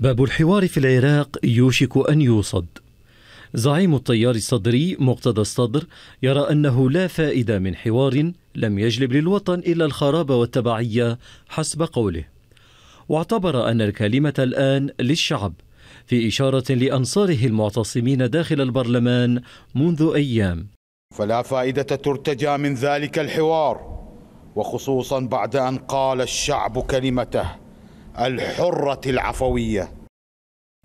باب الحوار في العراق يوشك أن يوصد زعيم التيار الصدري مقتدى الصدر يرى أنه لا فائدة من حوار لم يجلب للوطن إلا الخراب والتبعية حسب قوله واعتبر أن الكلمة الآن للشعب في إشارة لأنصاره المعتصمين داخل البرلمان منذ أيام فلا فائدة ترتجى من ذلك الحوار وخصوصا بعد أن قال الشعب كلمته الحرة العفوية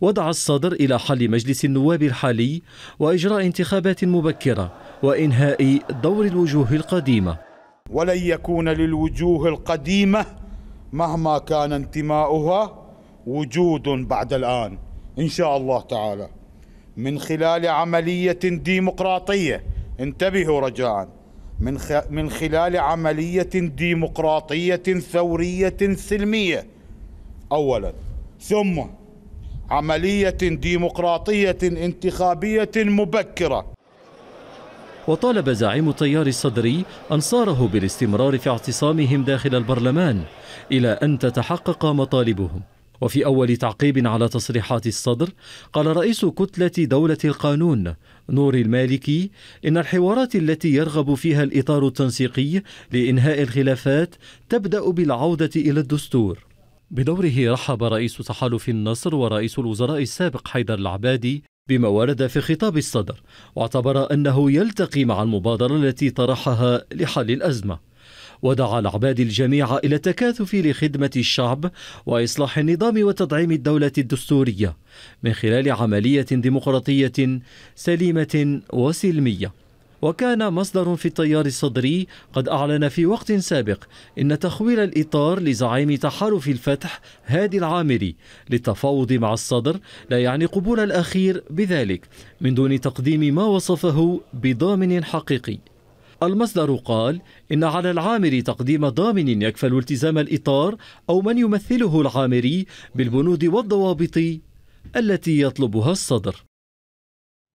وضع الصدر إلى حل مجلس النواب الحالي وإجراء انتخابات مبكرة وإنهاء دور الوجوه القديمة ولن يكون للوجوه القديمة مهما كان انتماؤها وجود بعد الآن إن شاء الله تعالى من خلال عملية ديمقراطية انتبهوا رجاء من, خ... من خلال عملية ديمقراطية ثورية سلمية أولا ثم عملية ديمقراطية انتخابية مبكرة وطالب زعيم التيار الصدري أنصاره بالاستمرار في اعتصامهم داخل البرلمان إلى أن تتحقق مطالبهم وفي أول تعقيب على تصريحات الصدر قال رئيس كتلة دولة القانون نور المالكي إن الحوارات التي يرغب فيها الإطار التنسيقي لإنهاء الخلافات تبدأ بالعودة إلى الدستور بدوره رحب رئيس تحالف النصر ورئيس الوزراء السابق حيدر العبادي بما ورد في خطاب الصدر واعتبر أنه يلتقي مع المبادرة التي طرحها لحل الأزمة ودعا العبادي الجميع إلى التكاثف لخدمة الشعب وإصلاح النظام وتدعيم الدولة الدستورية من خلال عملية ديمقراطية سليمة وسلمية وكان مصدر في التيار الصدري قد أعلن في وقت سابق إن تخويل الإطار لزعيم تحالف الفتح هادي العامري للتفاوض مع الصدر لا يعني قبول الأخير بذلك من دون تقديم ما وصفه بضامن حقيقي المصدر قال إن على العامري تقديم ضامن يكفل التزام الإطار أو من يمثله العامري بالبنود والضوابط التي يطلبها الصدر